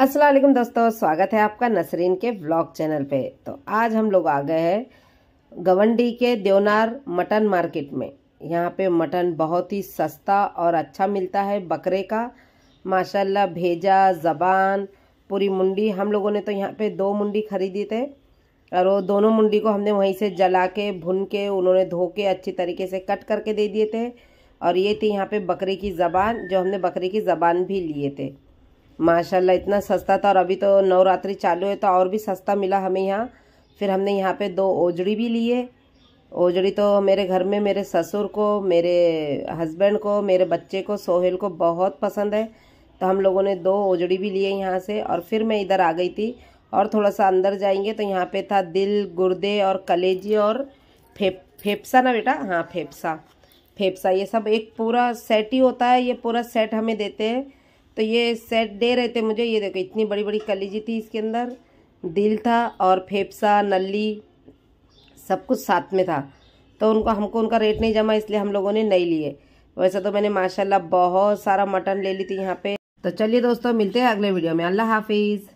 असलम दोस्तों स्वागत है आपका नसरीन के ब्लॉग चैनल पे तो आज हम लोग आ गए हैं गवंडी के देवनार मटन मार्केट में यहाँ पे मटन बहुत ही सस्ता और अच्छा मिलता है बकरे का माशाल्लाह भेजा ज़बान पूरी मुंडी हम लोगों ने तो यहाँ पे दो मुंडी खरीदी थे और वो दोनों मुंडी को हमने वहीं से जला के भुन के उन्होंने धो के अच्छी तरीके से कट करके दे दिए थे और ये थी यहाँ पे बकरे की ज़बान जो हमने बकरे की ज़बान भी लिए थे माशाल्लाह इतना सस्ता था और अभी तो नवरात्रि चालू है तो और भी सस्ता मिला हमें यहाँ फिर हमने यहाँ पे दो ओजड़ी भी लिए ओजड़ी तो मेरे घर में मेरे ससुर को मेरे हस्बैंड को मेरे बच्चे को सोहेल को बहुत पसंद है तो हम लोगों ने दो ओजड़ी भी लिए यहाँ से और फिर मैं इधर आ गई थी और थोड़ा सा अंदर जाएंगे तो यहाँ पे था दिल गुर्दे और कलेजी और फेप फेफसा ना बेटा हाँ फेफसा फेफसा ये सब एक पूरा सेट ही होता है ये पूरा सेट हमें देते हैं तो ये सेट दे रहे थे मुझे ये देखो इतनी बड़ी बड़ी कलीजी थी इसके अंदर दिल था और फेफसा नली सब कुछ साथ में था तो उनको हमको उनका रेट नहीं जमा इसलिए हम लोगों ने नहीं लिए वैसे तो मैंने माशाल्लाह बहुत सारा मटन ले ली थी यहाँ पे तो चलिए दोस्तों मिलते हैं अगले वीडियो में अल्लाह हाफिज़